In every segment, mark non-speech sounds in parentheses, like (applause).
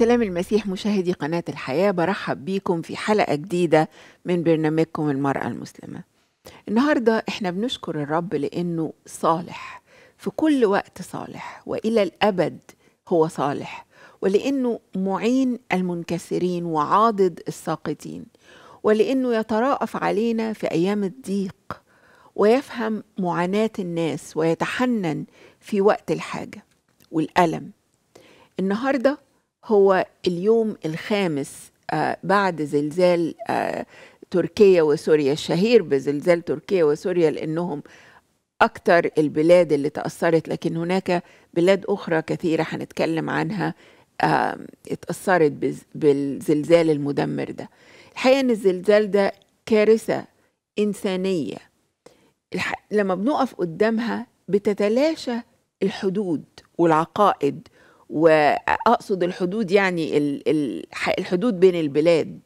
سلام المسيح مشاهدي قناة الحياة برحب بيكم في حلقة جديدة من برنامجكم المرأة المسلمة النهاردة احنا بنشكر الرب لأنه صالح في كل وقت صالح وإلى الأبد هو صالح ولأنه معين المنكسرين وعاضد الساقطين ولأنه يتراءف علينا في أيام الضيق ويفهم معاناة الناس ويتحنن في وقت الحاجة والألم النهارده هو اليوم الخامس آه، بعد زلزال آه، تركيا وسوريا الشهير بزلزال تركيا وسوريا لأنهم أكثر البلاد اللي تأثرت لكن هناك بلاد أخرى كثيرة هنتكلم عنها اتأثرت بالزلزال المدمر ده الحقيقة أن الزلزال ده كارثة إنسانية لما بنقف قدامها بتتلاشى الحدود والعقائد واقصد الحدود يعني الحدود بين البلاد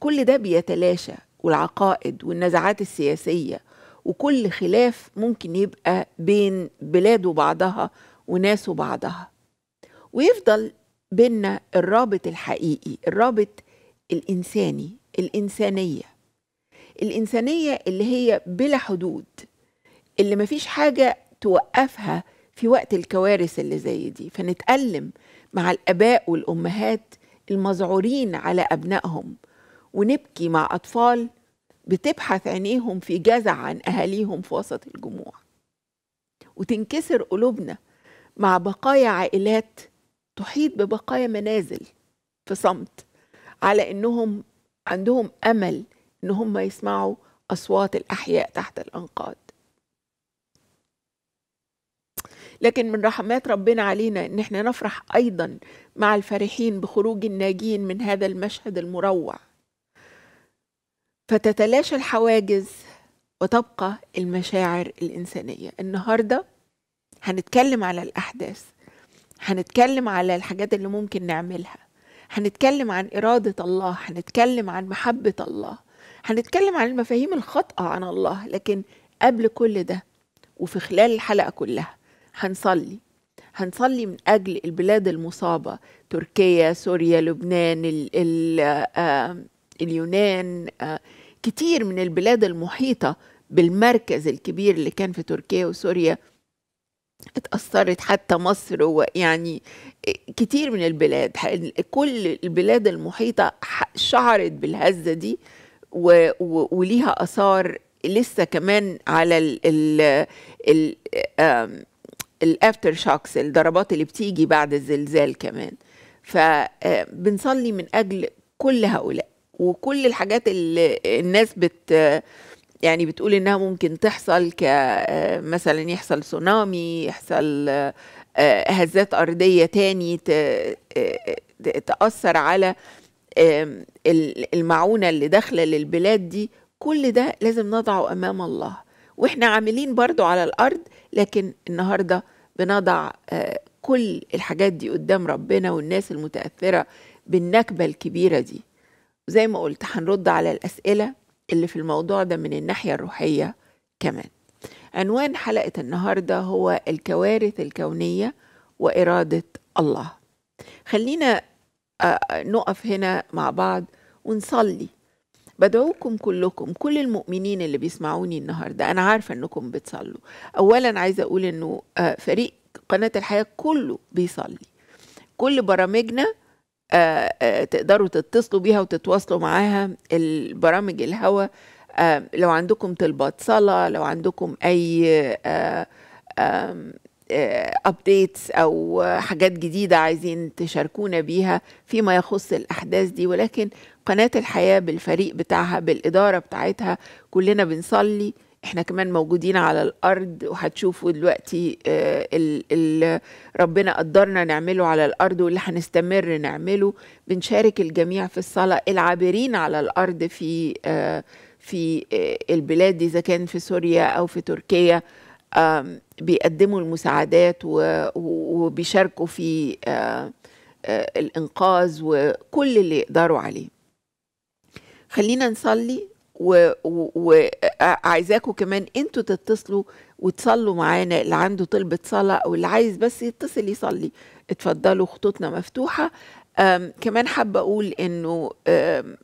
كل ده بيتلاشى والعقائد والنزعات السياسيه وكل خلاف ممكن يبقى بين بلاد وبعضها وناس وبعضها ويفضل بينا الرابط الحقيقي الرابط الانساني الانسانيه الانسانيه اللي هي بلا حدود اللي مفيش حاجه توقفها في وقت الكوارث اللي زي دي فنتألم مع الآباء والأمهات المذعورين على أبنائهم ونبكي مع أطفال بتبحث عينيهم في جزع عن أهاليهم في وسط الجموع وتنكسر قلوبنا مع بقايا عائلات تحيط ببقايا منازل في صمت على انهم عندهم امل ان هم يسمعوا اصوات الاحياء تحت الانقاض لكن من رحمات ربنا علينا ان احنا نفرح ايضا مع الفرحين بخروج الناجين من هذا المشهد المروع فتتلاشى الحواجز وتبقى المشاعر الانسانيه النهارده هنتكلم على الاحداث هنتكلم على الحاجات اللي ممكن نعملها هنتكلم عن اراده الله هنتكلم عن محبه الله هنتكلم عن المفاهيم الخاطئه عن الله لكن قبل كل ده وفي خلال الحلقه كلها هنصلي هنصلي من أجل البلاد المصابة تركيا سوريا لبنان الـ الـ آه، اليونان آه، كتير من البلاد المحيطة بالمركز الكبير اللي كان في تركيا وسوريا اتأثرت حتى مصر ويعني آه، كتير من البلاد كل البلاد المحيطة شعرت بالهزة دي وليها آثار لسه كمان على ال... ال... ال... الافتر شوكس الضربات اللي بتيجي بعد الزلزال كمان فبنصلي آه، من اجل كل هؤلاء وكل الحاجات اللي الناس بت يعني بتقول انها ممكن تحصل كمثلا آه، يحصل تسونامي يحصل آه، هزات ارضيه تاني تاثر على المعونه اللي داخله للبلاد دي كل ده لازم نضعه امام الله واحنا عاملين برضو على الارض لكن النهارده بنضع آه، كل الحاجات دي قدام ربنا والناس المتاثره بالنكبه الكبيره دي زي ما قلت هنرد على الاسئله اللي في الموضوع ده من الناحيه الروحيه كمان عنوان حلقه النهارده هو الكوارث الكونيه واراده الله خلينا آه، آه، نقف هنا مع بعض ونصلي بدعوكم كلكم كل المؤمنين اللي بيسمعوني النهارده انا عارفه انكم بتصلوا اولا عايزه اقول انه آه، فريق قناه الحياه كله بيصلي كل برامجنا آه، آه، تقدروا تتصلوا بيها وتتواصلوا معاها البرامج الهوا لو عندكم طلبات صلاه لو عندكم اي ابديتس او حاجات جديده عايزين تشاركونا بيها فيما يخص الاحداث دي ولكن قناة الحياة بالفريق بتاعها بالإدارة بتاعتها كلنا بنصلي احنا كمان موجودين على الارض وهتشوفوا دلوقتي آه، ال ال ربنا قدرنا نعمله على الارض واللي هنستمر نعمله بنشارك الجميع في الصلاه العابرين على الارض في آه، في آه، البلاد اذا كان في سوريا او في تركيا بيقدموا المساعدات وبيشاركوا في الانقاذ وكل اللي يقدروا عليه خلينا نصلي وعايزاكم و... و... كمان انتوا تتصلوا وتصلوا معانا اللي عنده طلبة صلاة او اللي عايز بس يتصل يصلي اتفضلوا خطوطنا مفتوحة كمان حابة اقول انه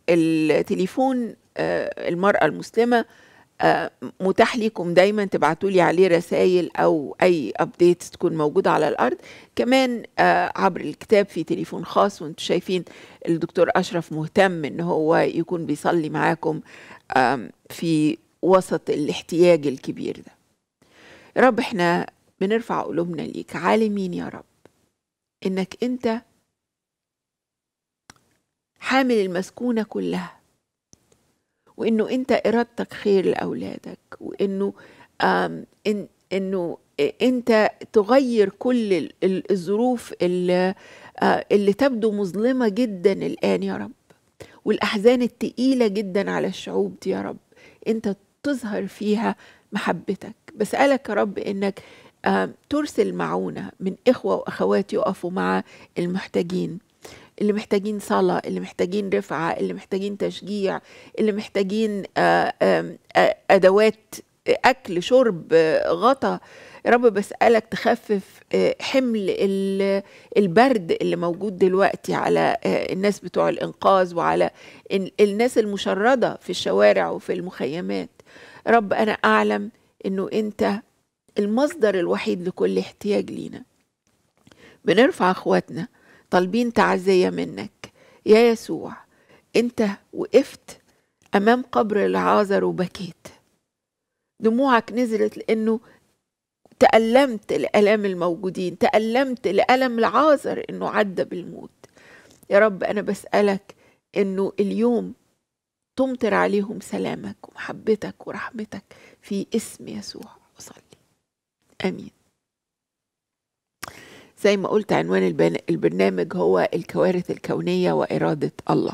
التليفون آه، المرأة المسلمة متاح ليكم دايما تبعتوا لي عليه رسائل او اي ابديت تكون موجوده على الارض كمان آه، عبر الكتاب في تليفون خاص وانتم شايفين الدكتور اشرف مهتم ان هو يكون بيصلي معاكم في وسط الاحتياج الكبير ده يا رب احنا بنرفع قلوبنا ليك عالمين يا رب انك انت حامل المسكونه كلها وانه انت ارادتك خير لاولادك وانه إن انه انت تغير كل الظروف اللي, اللي تبدو مظلمه جدا الان يا رب والاحزان الثقيله جدا على الشعوب دي يا رب انت تظهر فيها محبتك بسالك يا رب انك ترسل معونه من اخوه واخوات يقفوا مع المحتاجين اللي محتاجين صلاة اللي محتاجين رفعة اللي محتاجين تشجيع اللي محتاجين آه، أدوات أكل شرب آه، غطا يا رب بسألك تخفف آه، حمل البرد اللي موجود دلوقتي على الناس بتوع الإنقاذ وعلى الناس المشردة في الشوارع وفي المخيمات رب أنا أعلم إنه أنت المصدر الوحيد لكل احتياج لينا بنرفع أخواتنا طالبين تعزية منك يا يسوع أنت وقفت أمام قبر العازر وبكيت دموعك نزلت لأنه تألمت الألام الموجودين تألمت لألم العازر أنه عدى بالموت يا رب أنا بسألك أنه اليوم تمطر عليهم سلامك ومحبتك ورحمتك في اسم يسوع أصلي آمين زي ما قلت عنوان البرنامج هو الكوارث الكونية وإرادة الله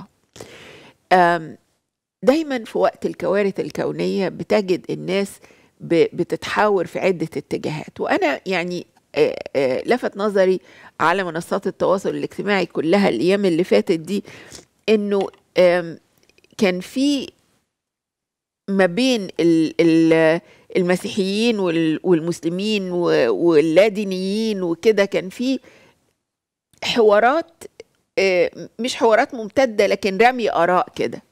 دايما في وقت الكوارث الكونية بتجد الناس بتتحاور في عدة اتجاهات وأنا يعني لفت نظري على منصات التواصل الاجتماعي كلها الأيام اللي فاتت دي إنه كان في ما بين المسيحيين والمسلمين واللادينيين وكده كان في حوارات آه، مش حوارات ممتده لكن رمي اراء كده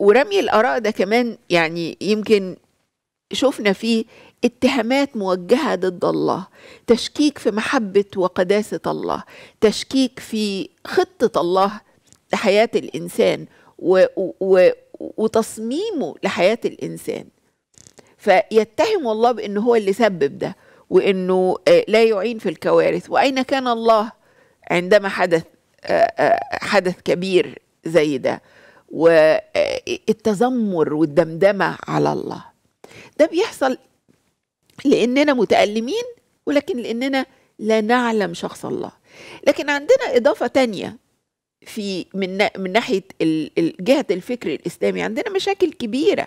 ورمي الاراء ده كمان يعني يمكن شفنا فيه اتهامات موجهه ضد الله تشكيك في محبه وقداسه الله تشكيك في خطه الله لحياه الانسان و, وتصميمه لحياه الانسان فيتهم الله بان هو اللي سبب ده وانه آه، لا يعين في الكوارث واين كان الله عندما حدث آه، آه، حدث كبير زي ده والتذمر والدمدمه على الله ده بيحصل لاننا متالمين ولكن لاننا لا نعلم شخص الله لكن عندنا اضافه تانيه في من من ناحيه جهه الفكر الاسلامي عندنا مشاكل كبيره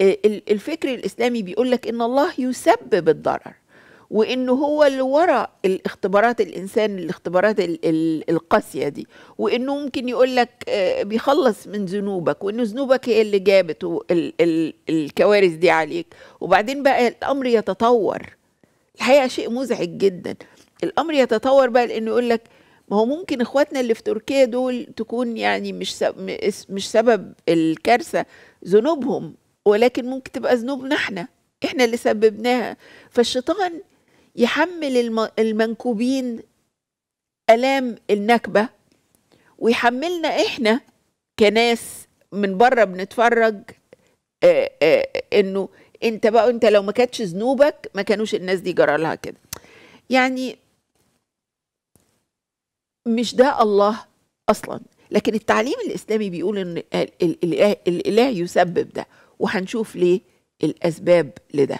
آه، الفكر الاسلامي بيقول لك ان الله يسبب الضرر وانه هو اللي وراء الاختبارات الانسان الاختبارات القاسيه دي وانه ممكن يقول لك آه، بيخلص من ذنوبك وانه ذنوبك هي اللي جابت الكوارث دي عليك وبعدين بقى الامر يتطور الحقيقه شيء مزعج جدا الامر يتطور بقى لانه يقول لك ما هو ممكن اخواتنا اللي في تركيا دول تكون يعني مش سبب مش سبب الكارثه ذنوبهم ولكن ممكن تبقى ذنوبنا احنا احنا اللي سببناها فالشيطان يحمل المنكوبين الام النكبه ويحملنا احنا كناس من بره بنتفرج انه انت بقى انت لو ما كانتش ذنوبك ما كانوش الناس دي جرى لها كده يعني مش ده الله اصلا لكن التعليم الاسلامي بيقول ان الاله, الإله يسبب ده وهنشوف ليه الاسباب لده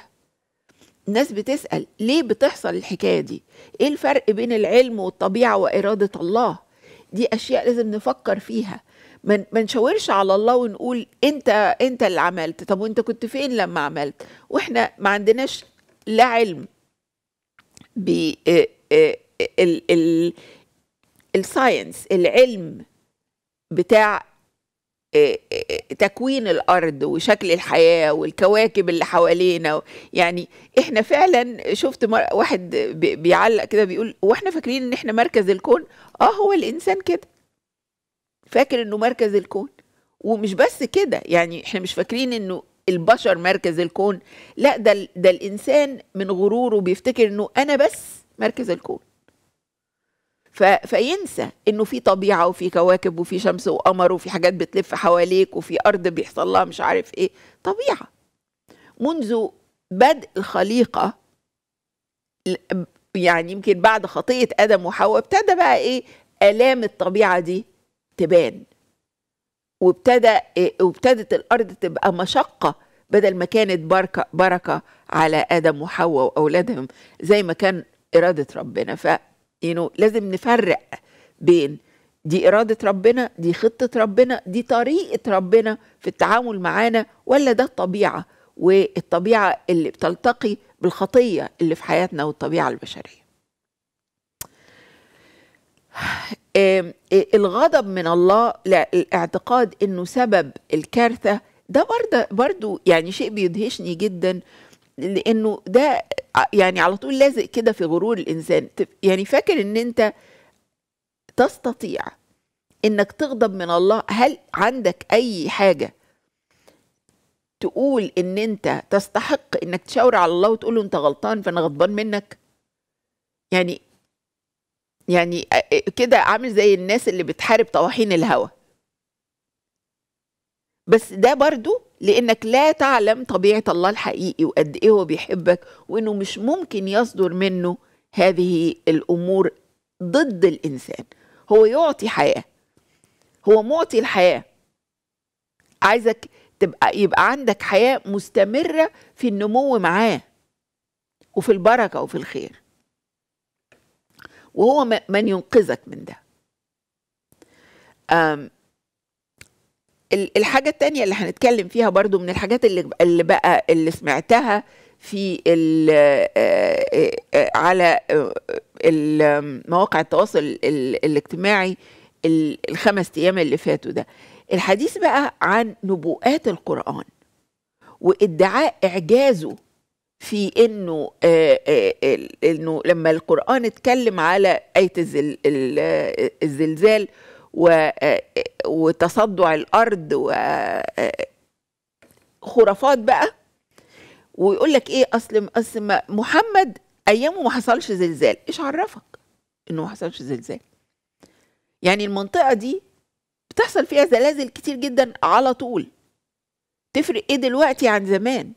الناس بتسال ليه بتحصل الحكايه دي ايه الفرق بين العلم والطبيعه واراده الله دي اشياء لازم نفكر فيها ما نشاورش على الله ونقول انت انت اللي عملت طب وانت كنت فين لما عملت واحنا ما عندناش لا علم ب آه، آه، الساينس العلم بتاع آه، آه، تكوين الارض وشكل الحياه والكواكب اللي حوالينا يعني احنا فعلا شفت واحد بيعلق كده بيقول واحنا فاكرين ان احنا مركز الكون اه هو الانسان كده فاكر انه مركز الكون ومش بس كده يعني احنا مش فاكرين انه البشر مركز الكون لا ده ده الانسان من غروره بيفتكر انه انا بس مركز الكون فينسى انه في طبيعه وفي كواكب وفي شمس وقمر وفي حاجات بتلف حواليك وفي ارض بيحصل لها مش عارف ايه طبيعه منذ بدء الخليقه يعني يمكن بعد خطيئه ادم وحواء ابتدى بقى ايه الام الطبيعه دي تبان وابتدى إيه وابتدت الارض تبقى مشقه بدل ما كانت بركه بركه على ادم وحواء واولادهم زي ما كان اراده ربنا ف you know, لازم نفرق بين دي إرادة ربنا دي خطة ربنا دي طريقة ربنا في التعامل معانا ولا ده الطبيعة والطبيعة اللي بتلتقي بالخطية اللي في حياتنا والطبيعة البشرية آه، آه، الغضب من الله الاعتقاد انه سبب الكارثه ده برضه برضه يعني شيء بيدهشني جدا لانه ده يعني على طول لازق كده في غرور الانسان يعني فاكر ان انت تستطيع انك تغضب من الله هل عندك اي حاجه تقول ان انت تستحق انك تشاور على الله وتقول له انت غلطان فانا غضبان منك يعني يعني كده عامل زي الناس اللي بتحارب طواحين الهوى بس ده برضو لانك لا تعلم طبيعه الله الحقيقي وقد ايه هو بيحبك وانه مش ممكن يصدر منه هذه الامور ضد الانسان هو يعطي حياه هو معطي الحياه عايزك تبقى يبقى عندك حياه مستمره في النمو معاه وفي البركه وفي الخير وهو من ينقذك من ده الحاجة التانية اللي هنتكلم فيها برضو من الحاجات اللي اللي بقى اللي سمعتها في ال على مواقع التواصل الاجتماعي الخمس أيام اللي فاتوا ده الحديث بقى عن نبوءات القرآن وادعاء إعجازه في انه انه لما القران اتكلم على ايه الزلزال وتصدع الارض وخرافات بقى ويقول لك ايه اصل اصل محمد ايامه ما حصلش زلزال ايش عرفك انه ما حصلش زلزال يعني المنطقه دي بتحصل فيها زلازل كتير جدا على طول تفرق ايه دلوقتي عن زمان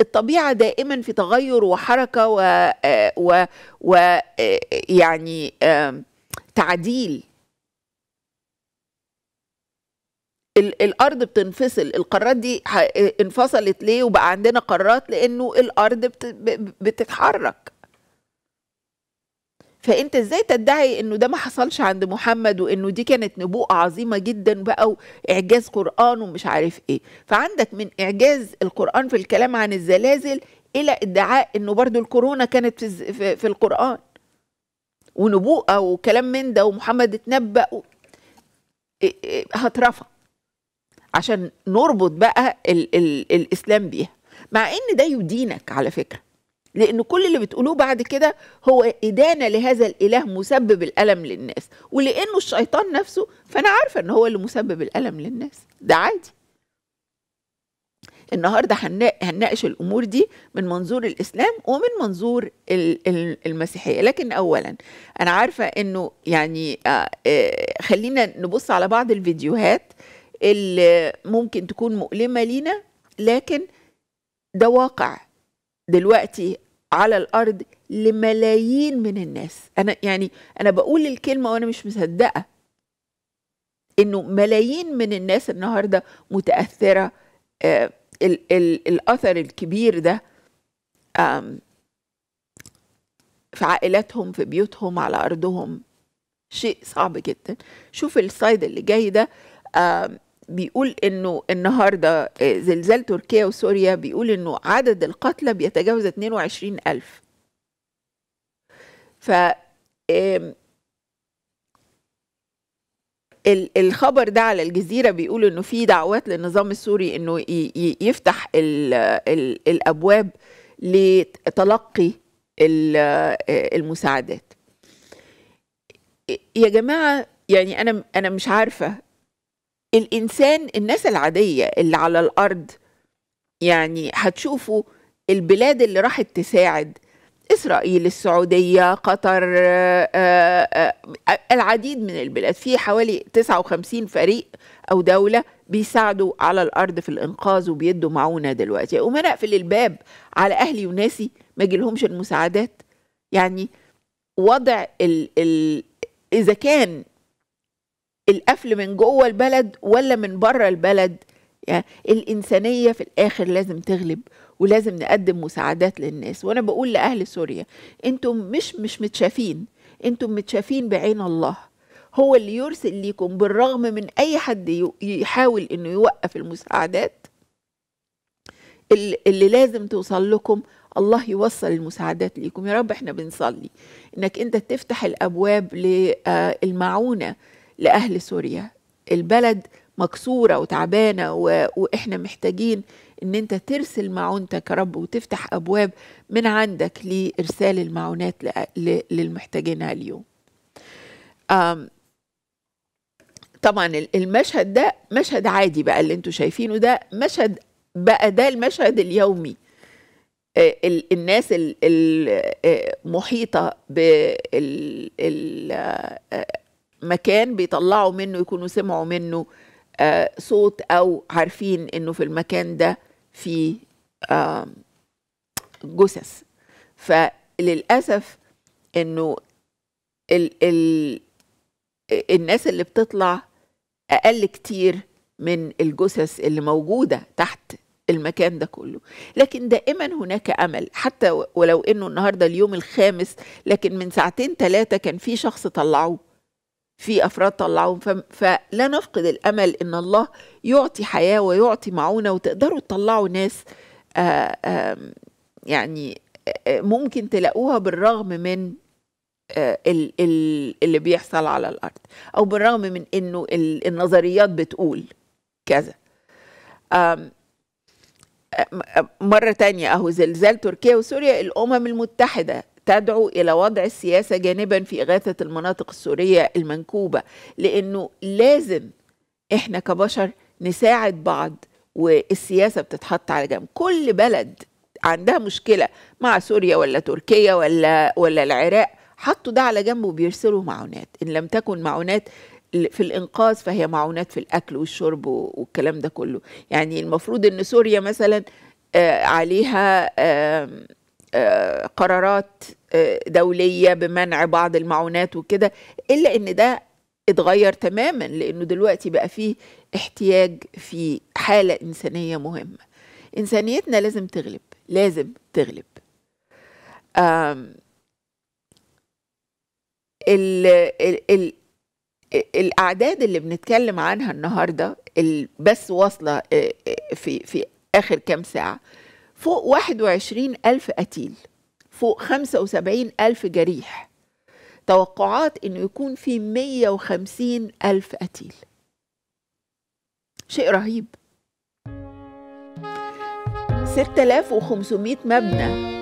الطبيعة دائما في تغير وحركة ويعني آه، و... و... آه، يعني، تعديل الارض بتنفصل القارات دي انفصلت ليه وبقى عندنا قارات لانه الارض بتتحرك فانت ازاي تدعي انه ده ما حصلش عند محمد وانه دي كانت نبوءه عظيمه جدا بقى واعجاز قران ومش عارف ايه فعندك من اعجاز القران في الكلام عن الزلازل الى ادعاء انه برضو الكورونا كانت في, في, في القران ونبوءه وكلام من ده ومحمد اتنبأ هترفض عشان نربط بقى الـ الـ الاسلام بيها مع ان ده يدينك على فكره لان كل اللي بتقولوه بعد كده هو ادانه لهذا الاله مسبب الالم للناس ولانه الشيطان نفسه فانا عارفه ان هو اللي مسبب الالم للناس ده عادي النهارده هنناقش الامور دي من منظور الاسلام ومن منظور المسيحيه لكن اولا انا عارفه انه يعني آه، آه، خلينا نبص على بعض الفيديوهات اللي ممكن تكون مؤلمة لينا لكن ده واقع دلوقتي على الأرض لملايين من الناس أنا يعني أنا بقول الكلمة وأنا مش مصدقة إنه ملايين من الناس النهاردة متأثرة آه الـ الأثر الكبير ده في عائلاتهم في بيوتهم على أرضهم شيء صعب جدا شوف السايد اللي جاي ده بيقول انه النهارده آه، زلزال تركيا وسوريا بيقول انه عدد القتلى بيتجاوز 22000 ف الخبر ده على الجزيرة بيقول انه في دعوات للنظام السوري انه يفتح الابواب لتلقي آه، المساعدات يا جماعة يعني انا انا مش عارفة الانسان الناس العاديه اللي على الارض يعني هتشوفوا البلاد اللي راحت تساعد اسرائيل السعوديه قطر آه، آه، آه، العديد من البلاد في حوالي 59 فريق او دوله بيساعدوا على الارض في الانقاذ وبيدوا معونه دلوقتي وما نقفل اقفل الباب على اهلي وناسي ما يجيلهمش المساعدات يعني وضع ال ال اذا كان القفل من جوه البلد ولا من بره البلد يعني الإنسانية في الآخر لازم تغلب ولازم نقدم مساعدات للناس وأنا بقول لأهل سوريا أنتم مش مش متشافين أنتم متشافين بعين الله هو اللي يرسل ليكم بالرغم من أي حد يحاول أنه يوقف المساعدات اللي لازم توصل لكم الله يوصل المساعدات ليكم يا رب احنا بنصلي انك انت تفتح الابواب للمعونه آه، لأهل سوريا البلد مكسورة وتعبانة و... وإحنا محتاجين إن أنت ترسل معونتك يا رب وتفتح أبواب من عندك لإرسال المعونات ل... ل... للمحتاجينها اليوم أم... طبعا المشهد ده مشهد عادي بقى اللي انتوا شايفينه ده مشهد بقى ده المشهد اليومي آه، الناس المحيطة آه، بال آه، مكان بيطلعوا منه يكونوا سمعوا منه آه صوت او عارفين انه في المكان ده في آه جثث فللاسف انه ال ال الناس اللي بتطلع اقل كتير من الجثث اللي موجوده تحت المكان ده كله لكن دائما هناك امل حتى ولو انه النهارده اليوم الخامس لكن من ساعتين ثلاثه كان في شخص طلعوه في أفراد طلعوهم فلا نفقد الأمل إن الله يعطي حياة ويعطي معونة وتقدروا تطلعوا ناس آه، يعني آه، آه، ممكن تلاقوها بالرغم من اللي بيحصل على الأرض أو بالرغم من إنه النظريات بتقول كذا مرة تانية أهو زلزال تركيا وسوريا الأمم المتحدة تدعو إلى وضع السياسة جانبا في إغاثة المناطق السورية المنكوبة لأنه لازم إحنا كبشر نساعد بعض والسياسة بتتحط على جنب كل بلد عندها مشكلة مع سوريا ولا تركيا ولا, ولا العراق حطوا ده على جنب وبيرسلوا معونات إن لم تكن معونات في الانقاذ فهي معونات في الاكل والشرب والكلام ده كله يعني المفروض ان سوريا مثلا آه، عليها آه، قرارات آه، دوليه بمنع بعض المعونات وكده الا ان ده اتغير تماما لانه دلوقتي بقى فيه احتياج في حاله انسانيه مهمه انسانيتنا لازم تغلب لازم تغلب ال ال الـ الاعداد اللي بنتكلم عنها النهارده بس واصله آه، في في اخر كام ساعه فوق 21 ألف قتيل فوق 75 ألف جريح توقعات أنه يكون في 150 ألف قتيل شيء رهيب 6500 مبنى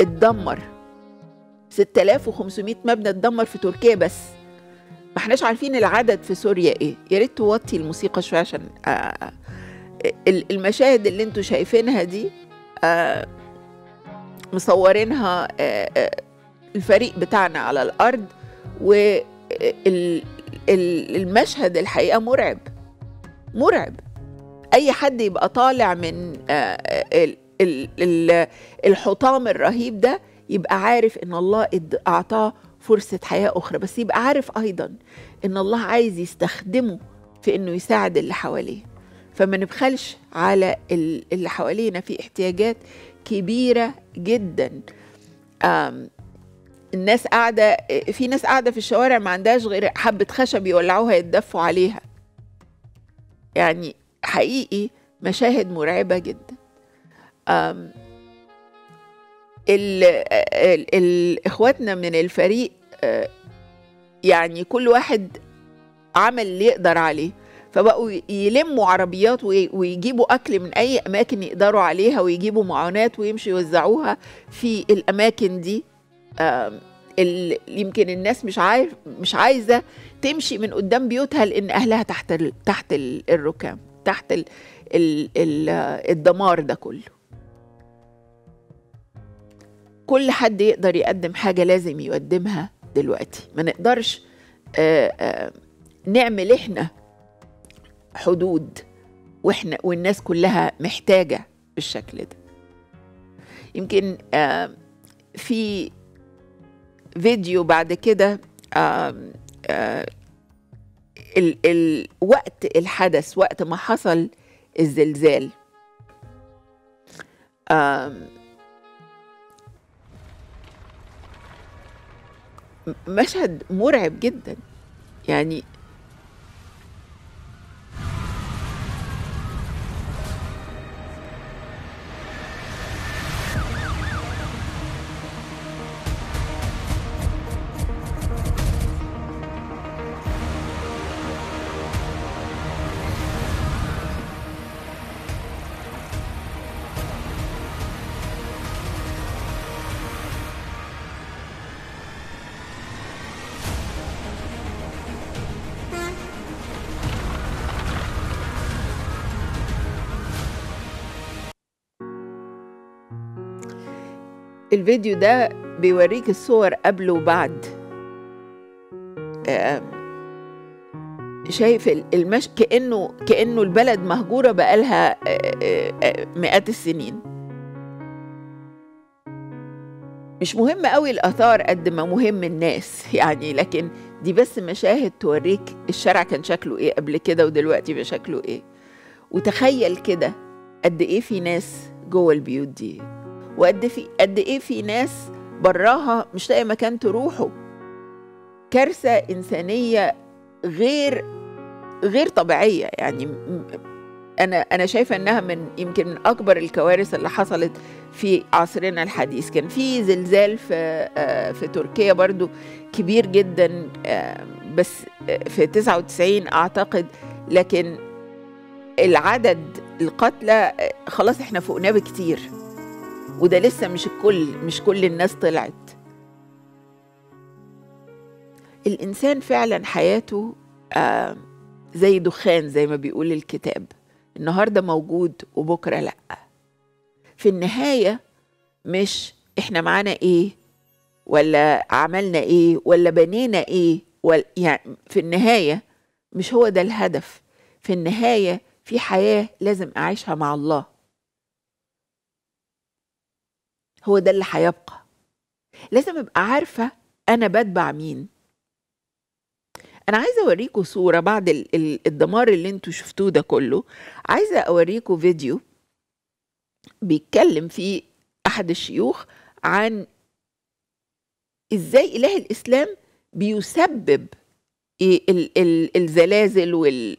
اتدمر 6500 مبنى اتدمر في تركيا بس ما احناش عارفين العدد في سوريا ايه يا ريت توطي الموسيقى شويه عشان آه، آه، آه. المشاهد اللي انتوا شايفينها دي آه، مصورينها آه، آه، الفريق بتاعنا على الارض والمشهد الحقيقه مرعب مرعب اي حد يبقى طالع من الحطام الرهيب ده يبقى عارف ان الله اعطاه فرصه حياه اخرى بس يبقى عارف ايضا ان الله عايز يستخدمه في انه يساعد اللي حواليه فما نبخلش على اللي حوالينا في احتياجات كبيرة جدا الناس قاعدة في ناس قاعدة في الشوارع ما عندهاش غير حبة خشب يولعوها يتدفوا عليها يعني حقيقي مشاهد مرعبة جدا ال ال الـ اخواتنا من الفريق آه، يعني كل واحد عمل اللي يقدر عليه فبقوا يلموا عربيات ويجيبوا اكل من اي اماكن يقدروا عليها ويجيبوا معونات ويمشوا يوزعوها في الاماكن دي يمكن الناس مش عارف مش عايزه تمشي من قدام بيوتها لان اهلها تحت الـ تحت الـ الركام تحت الـ الـ الـ الدمار ده كله كل حد يقدر يقدم حاجه لازم يقدمها دلوقتي ما نقدرش آآ آآ نعمل احنا حدود واحنا والناس كلها محتاجه بالشكل ده يمكن آه، في فيديو بعد كده الوقت آه، ال ال وقت الحدث وقت ما حصل الزلزال مشهد مرعب جدا يعني الفيديو ده بيوريك الصور قبل وبعد شايف المش كأنه كأنه البلد مهجورة بقالها مئات السنين مش مهم قوي الآثار قد ما مهم الناس يعني لكن دي بس مشاهد توريك الشارع كان شكله إيه قبل كده ودلوقتي بشكله إيه وتخيل كده قد إيه في ناس جوه البيوت دي وقد في قد ايه في ناس براها مش لاقي مكان تروحه كارثه انسانيه غير غير طبيعيه يعني انا انا شايفه انها من يمكن من اكبر الكوارث اللي حصلت في عصرنا الحديث كان في زلزال في آه، في تركيا برضو كبير جدا آه، بس آه، في 99 اعتقد لكن العدد القتلى خلاص احنا فوقناه بكتير وده لسه مش الكل مش كل الناس طلعت الإنسان فعلا حياته آه زي دخان زي ما بيقول الكتاب النهارده موجود وبكره لأ في النهاية مش احنا معانا ايه ولا عملنا ايه ولا بنينا ايه ولا يعني في النهاية مش هو ده الهدف في النهاية في حياة لازم أعيشها مع الله هو ده اللي هيبقى لازم ابقى عارفه انا بتبع مين انا عايزه اوريكم صوره بعد الدمار اللي انتوا شفتوه ده كله عايزه اوريكم فيديو بيتكلم فيه احد الشيوخ عن ازاي اله الاسلام بيسبب إيه الزلازل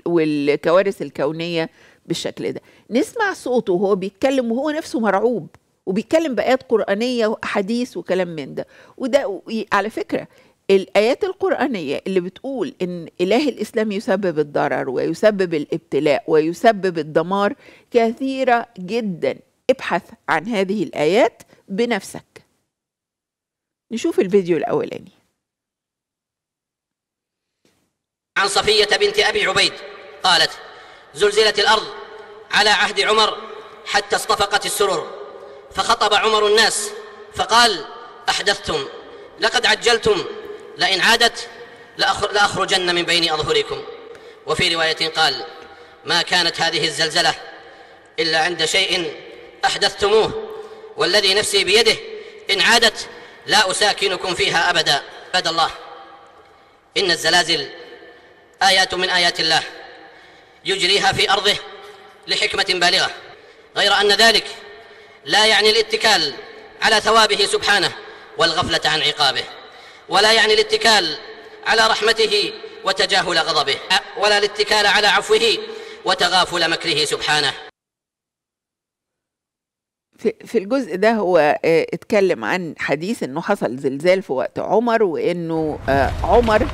والكوارث الكونيه بالشكل ده نسمع صوته وهو بيتكلم وهو نفسه مرعوب وبيتكلم بايات قرانيه واحاديث وكلام من ده وده على فكره الآيات القرآنية اللي بتقول إن إله الإسلام يسبب الضرر ويسبب الابتلاء ويسبب الدمار كثيرة جدا ابحث عن هذه الآيات بنفسك نشوف الفيديو الأولاني عن صفية بنت أبي عبيد قالت زلزلت الأرض على عهد عمر حتى اصطفقت السرر فخطب عمر الناس فقال أحدثتم لقد عجلتم لئن عادت لأخرجن من بين أظهركم وفي رواية قال ما كانت هذه الزلزلة إلا عند شيء أحدثتموه والذي نفسي بيده إن عادت لا أساكنكم فيها أبدا أبدا الله إن الزلازل آيات من آيات الله يجريها في أرضه لحكمة بالغة غير أن ذلك لا يعني الاتكال على ثوابه سبحانه والغفله عن عقابه ولا يعني الاتكال على رحمته وتجاهل غضبه ولا الاتكال على عفوه وتغافل مكره سبحانه في الجزء ده هو آه، اتكلم عن حديث انه حصل زلزال في وقت عمر وانه آه، عمر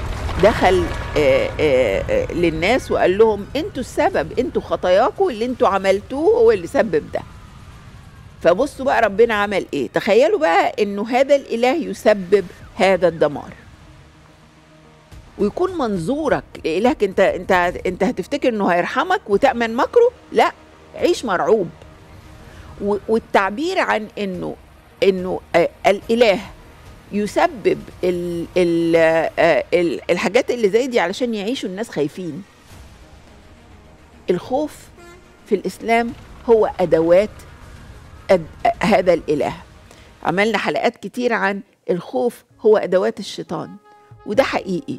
دخل آه، للناس وقال لهم انتوا السبب انتوا خطاياكم اللي انتوا عملتوه هو اللي سبب ده فبصوا بقى ربنا عمل ايه تخيلوا بقى انه هذا الاله يسبب هذا الدمار ويكون منظورك لإلهك انت انت انت هتفتكر انه هيرحمك وتأمن مكره لا عيش مرعوب والتعبير عن انه انه آه، الاله يسبب الـ الـ آه، الحاجات اللي زي دي علشان يعيشوا الناس خايفين الخوف في الاسلام هو ادوات هذا الاله عملنا حلقات كتير عن الخوف هو ادوات الشيطان وده حقيقي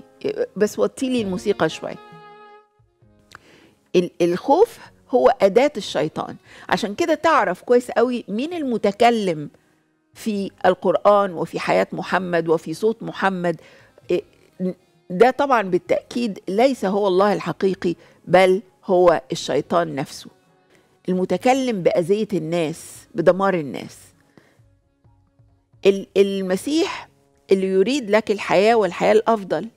بس وطيلي الموسيقى شويه الخوف هو اداه الشيطان عشان كده تعرف كويس قوي مين المتكلم في القران وفي حياه محمد وفي صوت محمد ده طبعا بالتاكيد ليس هو الله الحقيقي بل هو الشيطان نفسه المتكلم بأذية الناس بدمار الناس المسيح اللي يريد لك الحياة والحياة الأفضل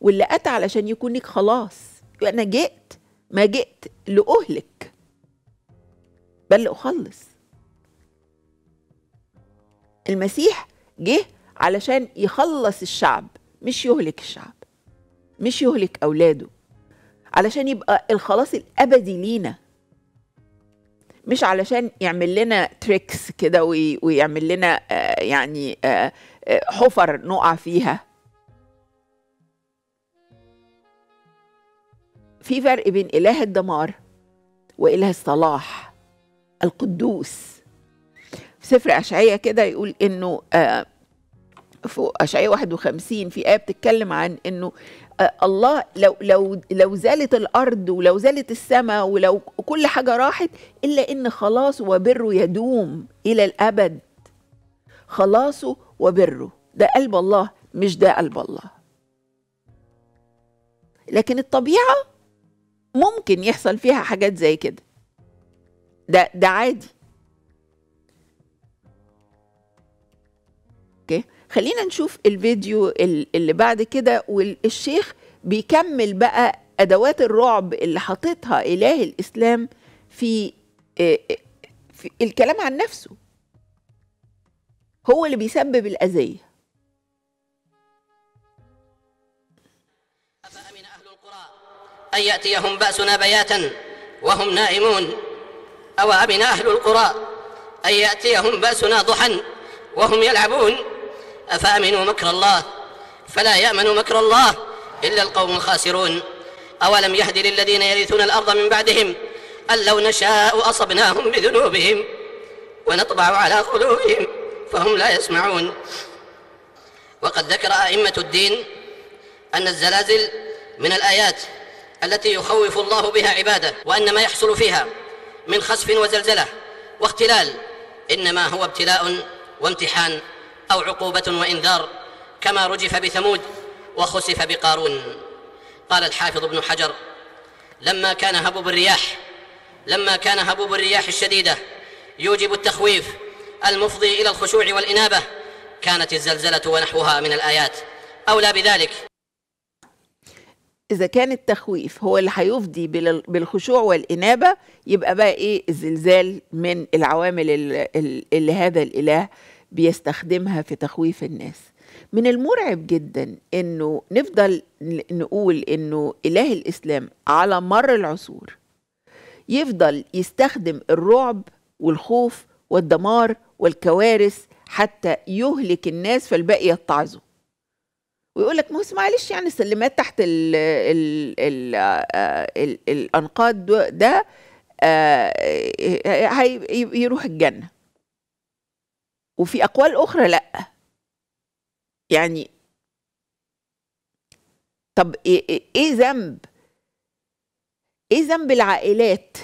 واللي أتى علشان يكون لك خلاص أنا جئت ما جئت لأهلك بل لأخلص المسيح جه علشان يخلص الشعب مش يهلك الشعب مش يهلك أولاده علشان يبقى الخلاص الأبدي لينا مش علشان يعمل لنا تريكس كده ويعمل لنا آه، يعني آه، آه، حفر نقع فيها في فرق بين اله الدمار واله الصلاح القدوس في سفر اشعياء كده يقول انه في اشعياء 51 في ايه بتتكلم عن انه الله لو لو لو زالت الارض ولو زالت السماء ولو كل حاجه راحت الا ان خلاصه وبره يدوم الى الابد خلاصه وبره ده قلب الله مش ده قلب الله لكن الطبيعه ممكن يحصل فيها حاجات زي كده ده ده عادي خلينا نشوف الفيديو اللي بعد كده والشيخ بيكمل بقى ادوات الرعب اللي حاططها اله الاسلام في, آه، آه، في الكلام عن نفسه هو اللي بيسبب الاذيه أفأمن أهل القرى أن يأتيهم بأسنا بياتا وهم نائمون أو أمن أهل القرى أن يأتيهم بأسنا ضحى وهم يلعبون أفأمنوا مكر الله فلا يأمن مكر الله إلا القوم الخاسرون أولم يهد للذين يرثون الأرض من بعدهم أن لو نشاء أصبناهم بذنوبهم ونطبع على قلوبهم فهم لا يسمعون وقد ذكر أئمة الدين أن الزلازل من الآيات التي يخوف الله بها عباده وأن ما يحصل فيها من خسف وزلزلة واختلال إنما هو ابتلاء وامتحان أو عقوبة وإنذار كما رجف بثمود وخسف بقارون قال الحافظ ابن حجر لما كان هبوب الرياح لما كان هبوب الرياح الشديدة يوجب التخويف المفضي إلى الخشوع والإنابة كانت الزلزلة ونحوها من الآيات أولى بذلك إذا كان التخويف هو اللي هيفضي بالخشوع والإنابة يبقى بقى إيه الزلزال من العوامل اللي هذا الإله بيستخدمها في تخويف الناس من المرعب جدا انه نفضل نقول انه اله الاسلام على مر العصور يفضل يستخدم الرعب والخوف والدمار والكوارث حتى يهلك الناس فالباقي يتعظوا ويقول لك موسى معلش يعني السلمات تحت الـ الـ الـ آه، الـ الانقاض ده آه، هيروح الجنه وفي أقوال أخرى لأ يعني طب إيه ذنب إيه ذنب العائلات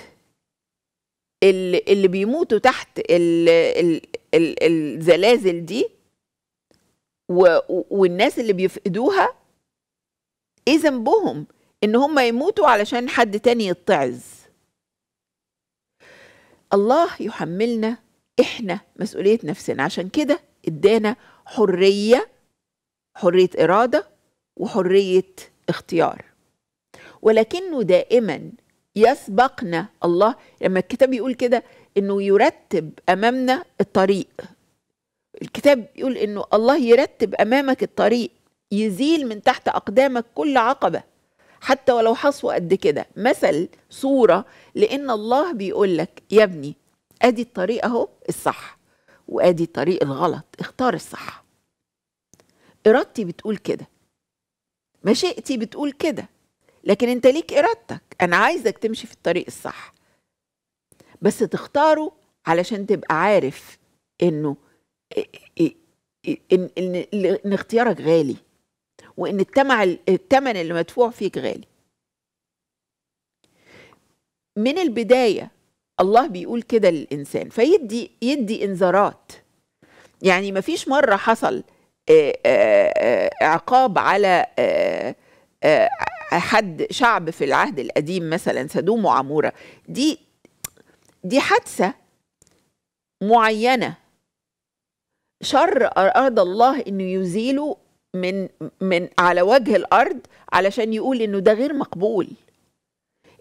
اللي, بيموتوا تحت الزلازل دي والناس اللي بيفقدوها ايه ذنبهم ان هم يموتوا علشان حد تاني يتعظ الله يحملنا احنا مسؤوليه نفسنا عشان كده ادانا حريه حريه اراده وحريه اختيار ولكنه دائما يسبقنا الله لما الكتاب يقول كده انه يرتب امامنا الطريق الكتاب يقول انه الله يرتب امامك الطريق يزيل من تحت اقدامك كل عقبه حتى ولو حصوا قد كده مثل صوره لان الله بيقول لك يا ابني ادي الطريق اهو الصح وادي الطريق الغلط اختار الصح ارادتي بتقول كده مشيئتي بتقول كده لكن انت ليك ارادتك انا عايزك تمشي في الطريق الصح بس تختاره علشان تبقى عارف انه ان, إن, إن اختيارك غالي وان الثمن اللي مدفوع فيك غالي من البدايه الله بيقول كده للإنسان فيدي يدي إنذارات يعني ما فيش مرة حصل آه، آه، آه، عقاب على حد شعب في العهد القديم مثلا سدوم وعمورة دي دي حادثة معينة شر أراد الله إنه يزيله من من على وجه الأرض علشان يقول إنه ده غير مقبول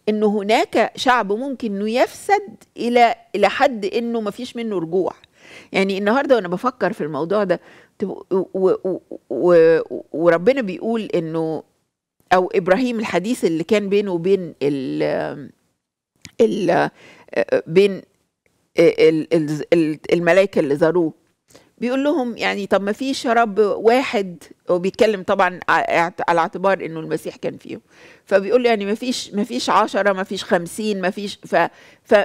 انه هناك شعب ممكن انه يفسد الى الى حد انه ما فيش منه رجوع يعني النهارده وانا بفكر في الموضوع ده وربنا بيقول انه او ابراهيم الحديث اللي كان بينه وبين ال بين الملائكه اللي زاروه بيقول لهم يعني طب ما في شراب واحد وبيتكلم طبعا على اعتبار انه المسيح كان فيهم فبيقول يعني ما فيش ما فيش 10 ما فيش 50 ما فيش ف ف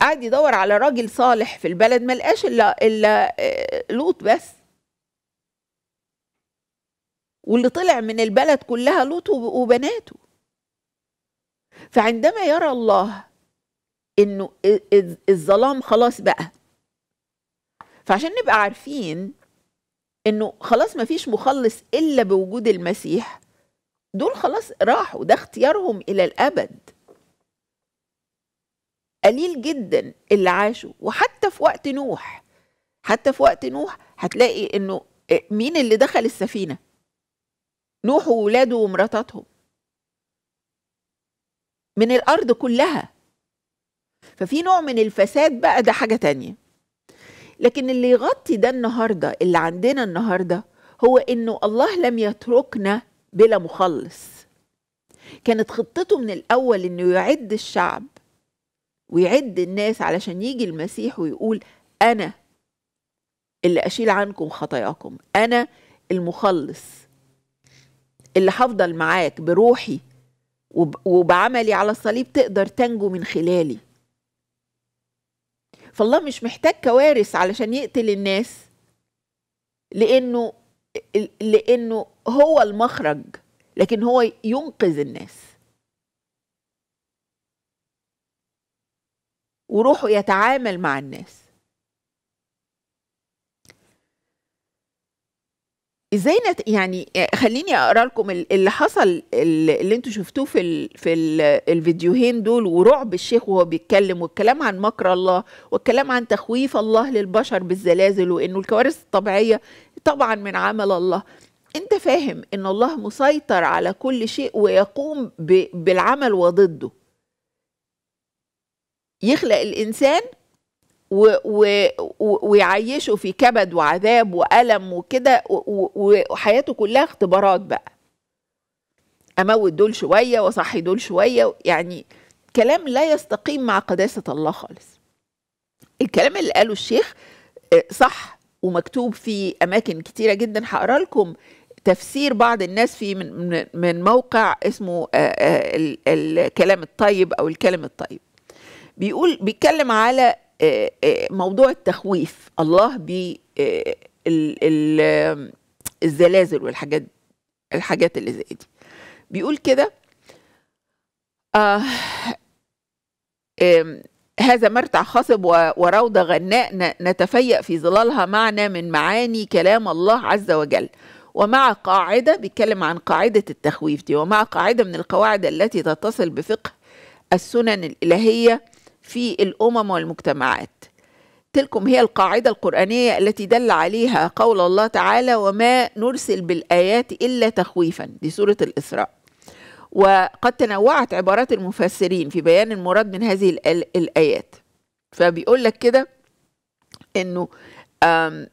قعد يدور على راجل صالح في البلد ما لقاش الا الا آه، لوط بس واللي طلع من البلد كلها لوط وبناته فعندما يرى الله انه الظلام خلاص بقى فعشان نبقى عارفين انه خلاص ما فيش مخلص الا بوجود المسيح دول خلاص راحوا ده اختيارهم الى الابد قليل جدا اللي عاشوا وحتى في وقت نوح حتى في وقت نوح هتلاقي انه مين اللي دخل السفينه نوح وولاده ومراتاتهم من الارض كلها ففي نوع من الفساد بقى ده حاجه تانيه لكن اللي يغطي ده النهارده اللي عندنا النهارده هو انه الله لم يتركنا بلا مخلص كانت خطته من الاول انه يعد الشعب ويعد الناس علشان يجي المسيح ويقول انا اللي اشيل عنكم خطاياكم انا المخلص اللي هفضل معاك بروحي وبعملي على الصليب تقدر تنجو من خلالي فالله مش محتاج كوارث علشان يقتل الناس لانه لانه هو المخرج لكن هو ينقذ الناس وروحه يتعامل مع الناس ازاي نت... يعني آه، خليني اقرا لكم اللي حصل اللي انتم شفتوه في ال... في ال... الفيديوهين دول ورعب الشيخ وهو بيتكلم والكلام عن مكر الله والكلام عن تخويف الله للبشر بالزلازل وانه الكوارث الطبيعيه طبعا من عمل الله انت فاهم ان الله مسيطر على كل شيء ويقوم ب... بالعمل وضده يخلق الانسان و و في كبد وعذاب وألم وكده وحياته كلها اختبارات بقى أموت دول شوية وأصحي دول شوية يعني كلام لا يستقيم مع قداسة الله خالص الكلام اللي قاله الشيخ آه، صح ومكتوب في أماكن كتيرة جدا هقرا لكم تفسير بعض الناس في من, من موقع اسمه آه، آه، الكلام الطيب أو الكلم الطيب بيقول بيتكلم على آه، آه، موضوع التخويف الله ب آه، الزلازل والحاجات الحاجات اللي زي دي بيقول كده آه هذا مرتع خصب وروضة غناء نتفيأ في ظلالها معنى من معاني كلام الله عز وجل ومع قاعدة بيتكلم عن قاعدة التخويف دي ومع قاعدة من القواعد التي تتصل بفقه السنن الإلهية في الامم والمجتمعات تلكم هي القاعده القرانيه التي دل عليها قول الله تعالى وما نرسل بالايات الا تخويفا دي سوره الاسراء وقد تنوعت عبارات المفسرين في بيان المراد من هذه الايات فبيقول لك كده انه آه،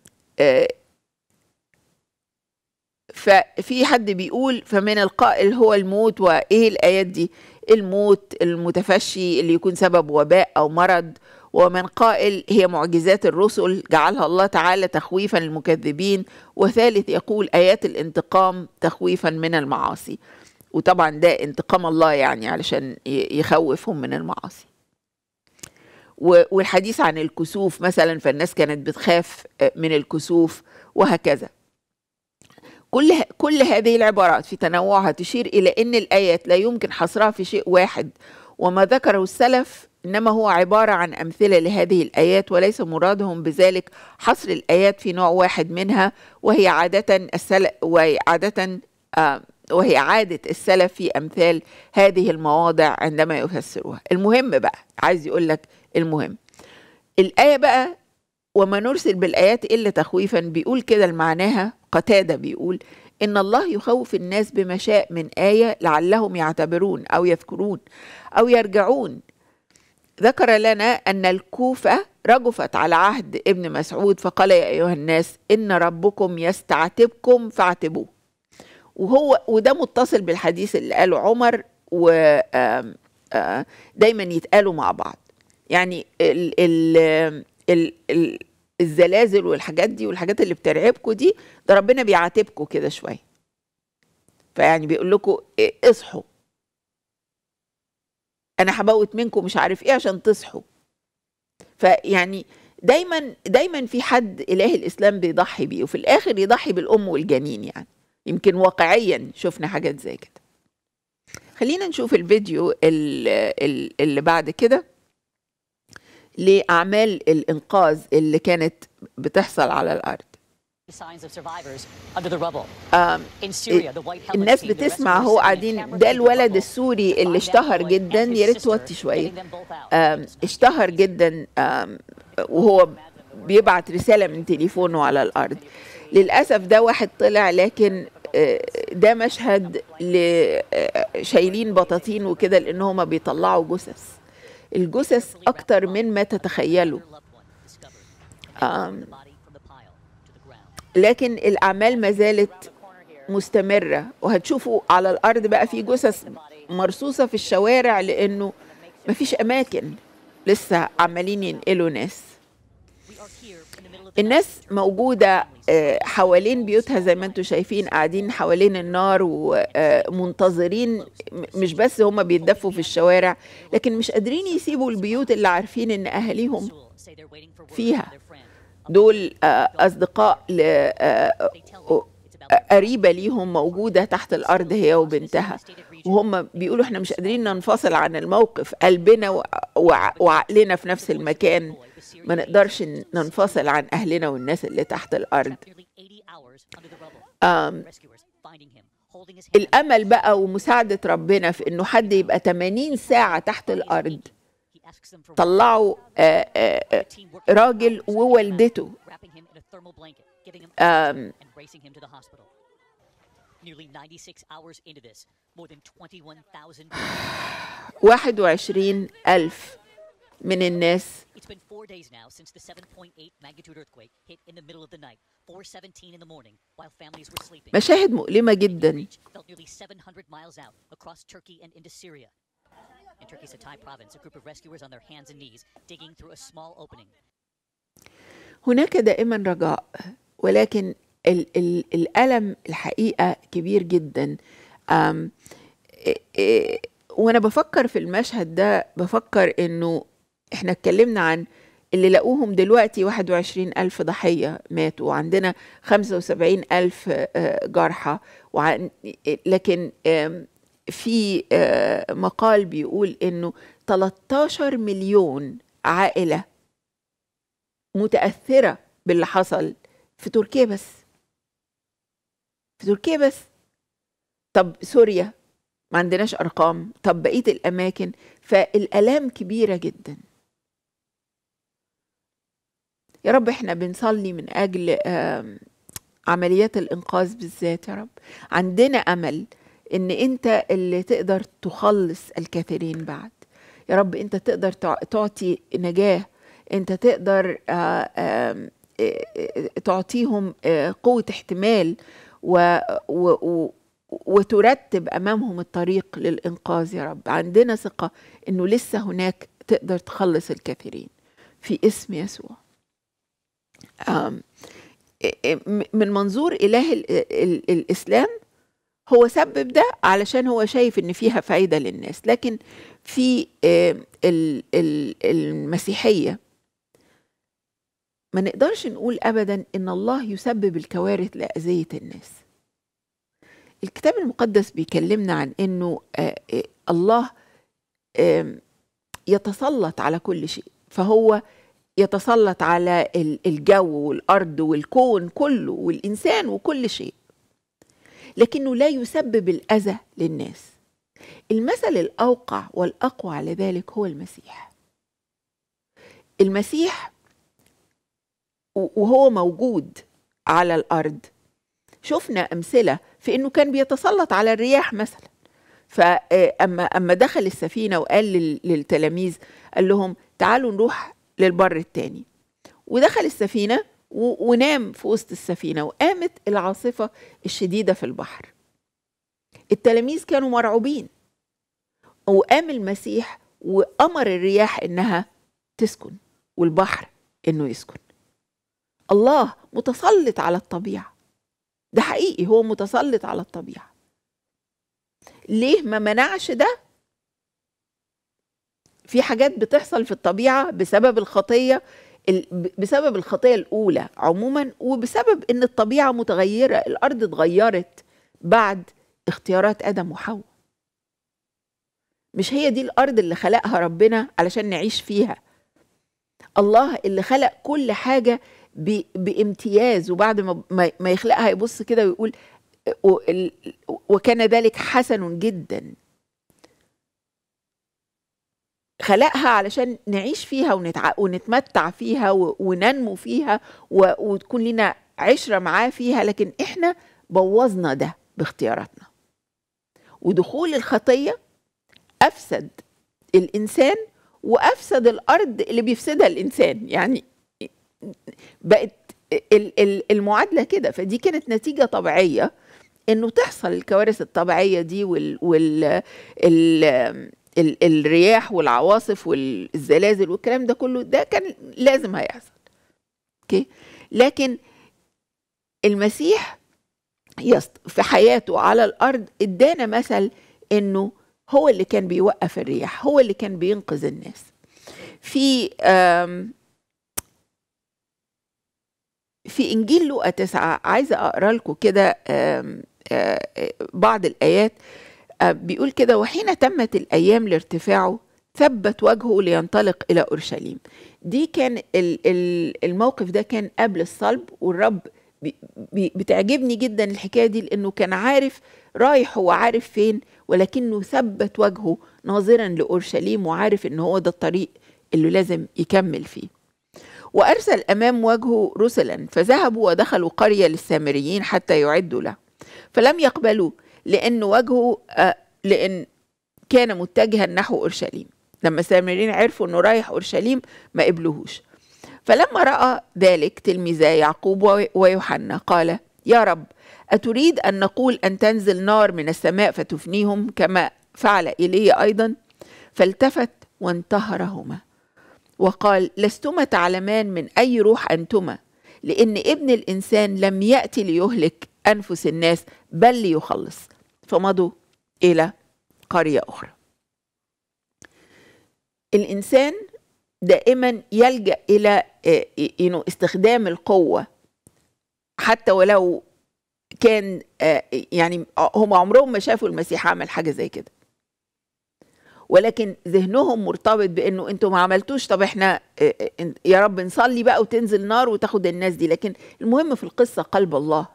ففي حد بيقول فمن القائل هو الموت وايه الايات دي الموت المتفشي اللي يكون سبب وباء او مرض ومن قائل هي معجزات الرسل جعلها الله تعالى تخويفا للمكذبين وثالث يقول ايات الانتقام تخويفا من المعاصي وطبعا ده انتقام الله يعني علشان يخوفهم من المعاصي والحديث عن الكسوف مثلا فالناس كانت بتخاف آه، من الكسوف وهكذا كل كل هذه العبارات في تنوعها تشير إلى أن الآيات لا يمكن حصرها في شيء واحد وما ذكره السلف إنما هو عبارة عن أمثلة لهذه الآيات وليس مرادهم بذلك حصر الآيات في نوع واحد منها وهي عادة السل... وعاده عادة آه وهي عادة السلف في أمثال هذه المواضع عندما يفسروها المهم بقى عايز يقول لك المهم الآية بقى وما نرسل بالآيات إلا تخويفا بيقول كده المعناها قتادة بيقول إن الله يخوف الناس بما شاء من آية لعلهم يعتبرون أو يذكرون أو يرجعون ذكر لنا أن الكوفة رجفت على عهد ابن مسعود فقال يا أيها الناس إن ربكم يستعتبكم فاعتبوه وهو وده متصل بالحديث اللي قاله عمر و آه، دايما يتقالوا مع بعض يعني ال ال ال ال الزلازل والحاجات دي والحاجات اللي بترعبكم دي ده ربنا بيعاتبكم كده شويه فيعني بيقول لكم إيه اصحوا انا هموت منكم مش عارف ايه عشان تصحوا فيعني دايما دايما في حد اله الاسلام بيضحي بيه وفي الاخر يضحي بالام والجنين يعني يمكن واقعيا شفنا حاجات زي كده خلينا نشوف الفيديو اللي بعد كده لاعمال الانقاذ اللي كانت بتحصل على الارض الناس بتسمع هو قاعدين ده الولد السوري اللي اشتهر جدا يا ريت توطي شويه اشتهر جدا وهو بيبعت رساله من تليفونه على الارض للاسف ده واحد طلع لكن آه، ده مشهد آه، شايلين بطاطين وكده لان هما بيطلعوا جثث الجثث أكتر من ما تتخيلوا لكن الأعمال ما زالت مستمرة وهتشوفوا على الأرض بقى في جثث مرصوصة في الشوارع لأنه ما فيش أماكن لسه عمالين ينقلوا ناس الناس موجودة آه، حوالين بيوتها زي ما انتم شايفين قاعدين حوالين النار ومنتظرين آه، مش بس هم بيتدفوا في الشوارع لكن مش قادرين يسيبوا البيوت اللي عارفين ان اهاليهم فيها دول آه، أصدقاء قريبة ليهم موجودة تحت الأرض هي وبنتها وهم بيقولوا احنا مش قادرين ننفصل عن الموقف قلبنا وعقلنا في نفس المكان ما نقدرش ننفصل عن أهلنا والناس اللي تحت الأرض الأمل بقى ومساعدة ربنا في إنه حد يبقى 80 ساعة تحت الأرض طلعوا راجل ووالدته racing him to the hospital. Nearly 96 hours into this, more than 21,000 من الناس It's been four days now since the 7.8 magnitude earthquake hit in the middle of the night, 4:17 in the morning, while families were sleeping. مشاهد مؤلمة جدا. Felt nearly 700 miles out across Turkey and into Syria. In Turkey's Hatay province, a group of rescuers on their hands and knees digging through a small opening. هناك دائما رجاء ولكن ال ال الألم الحقيقة كبير جدا أم وأنا بفكر في المشهد ده بفكر إنه إحنا اتكلمنا عن اللي لقوهم دلوقتي 21 ألف ضحية ماتوا وعندنا 75 ألف آه، جرحى وعن لكن في آه، مقال بيقول إنه 13 مليون عائلة متأثرة باللي حصل في تركيا بس في تركيا بس طب سوريا ما عندناش ارقام طب بقيه الاماكن فالالام كبيره جدا يا رب احنا بنصلي من اجل عمليات الانقاذ بالذات يا رب عندنا امل ان انت اللي تقدر تخلص الكثيرين بعد يا رب انت تقدر تعطي نجاه انت تقدر آه، تعطيهم قوه احتمال و, و, و وترتب امامهم الطريق للانقاذ يا رب عندنا ثقه انه لسه هناك تقدر تخلص الكثيرين في اسم يسوع من منظور اله الاسلام هو سبب ده علشان هو شايف ان فيها فايده للناس لكن في المسيحيه ما نقدرش نقول أبدا إن الله يسبب الكوارث لأذية الناس الكتاب المقدس بيكلمنا عن إنه آه، آه، الله يتسلط على كل شيء فهو يتسلط على الجو والأرض والكون كله والإنسان وكل شيء لكنه لا يسبب الأذى للناس المثل الأوقع والأقوى على ذلك هو المسيح المسيح وهو موجود على الارض شفنا امثله في انه كان بيتسلط على الرياح مثلا فاما آه، اما دخل السفينه وقال للتلاميذ قال لهم تعالوا نروح للبر الثاني ودخل السفينه ونام في وسط السفينه وقامت العاصفه الشديده في البحر التلاميذ كانوا مرعوبين وقام المسيح وامر الرياح انها تسكن والبحر انه يسكن الله متسلط على الطبيعة ده حقيقي هو متسلط على الطبيعة ليه ما منعش ده في حاجات بتحصل في الطبيعة بسبب الخطية بسبب الخطية الأولى عموما وبسبب إن الطبيعة متغيرة الأرض اتغيرت بعد اختيارات آدم وحواء مش هي دي الأرض اللي خلقها ربنا علشان نعيش فيها الله اللي خلق كل حاجة بامتياز وبعد ما ما يخلقها يبص كده ويقول وكان ذلك حسن جدا خلقها علشان نعيش فيها ونتع... ونتمتع فيها و... وننمو فيها و... وتكون لنا عشرة معاه فيها لكن احنا بوظنا ده باختياراتنا ودخول الخطية أفسد الإنسان وأفسد الأرض اللي بيفسدها الإنسان يعني بقت المعادله كده فدي كانت نتيجه طبيعيه انه تحصل الكوارث الطبيعيه دي وال, وال... ال... ال... الرياح والعواصف والزلازل والكلام ده كله ده كان لازم هيحصل اوكي لكن المسيح في حياته على الارض ادانا مثل انه هو اللي كان بيوقف الرياح هو اللي كان بينقذ الناس في آم في إنجيل لوقا تسعة عايزة أقرأ لكم كده بعض الآيات آه، بيقول كده وحين تمت الأيام لارتفاعه ثبت وجهه لينطلق إلى أورشليم دي كان الموقف ده كان قبل الصلب والرب بتعجبني جدا الحكاية دي لأنه كان عارف رايح هو عارف فين ولكنه ثبت وجهه ناظرا لأورشليم وعارف إن هو ده الطريق اللي لازم يكمل فيه وأرسل أمام وجهه رسلا فذهبوا ودخلوا قرية للسامريين حتى يعدوا له فلم يقبلوا لأن وجهه آه، لأن كان متجها نحو أورشليم لما السامريين عرفوا أنه رايح أورشليم ما قبلوهوش فلما رأى ذلك تلميذا يعقوب ويوحنا قال يا رب أتريد أن نقول أن تنزل نار من السماء فتفنيهم كما فعل إيليا أيضا فالتفت وانتهرهما وقال لستما تعلمان من أي روح أنتما لأن ابن الإنسان لم يأتي ليهلك أنفس الناس بل ليخلص فمضوا إلى قرية أخرى الإنسان دائما يلجأ إلى آه، استخدام القوة حتى ولو كان آه، يعني هم عمرهم ما شافوا المسيح عمل حاجة زي كده ولكن ذهنهم مرتبط بانه انتوا ما عملتوش طب احنا آه، آه، يا رب نصلي بقى وتنزل نار وتاخد الناس دي لكن المهم في القصه قلب الله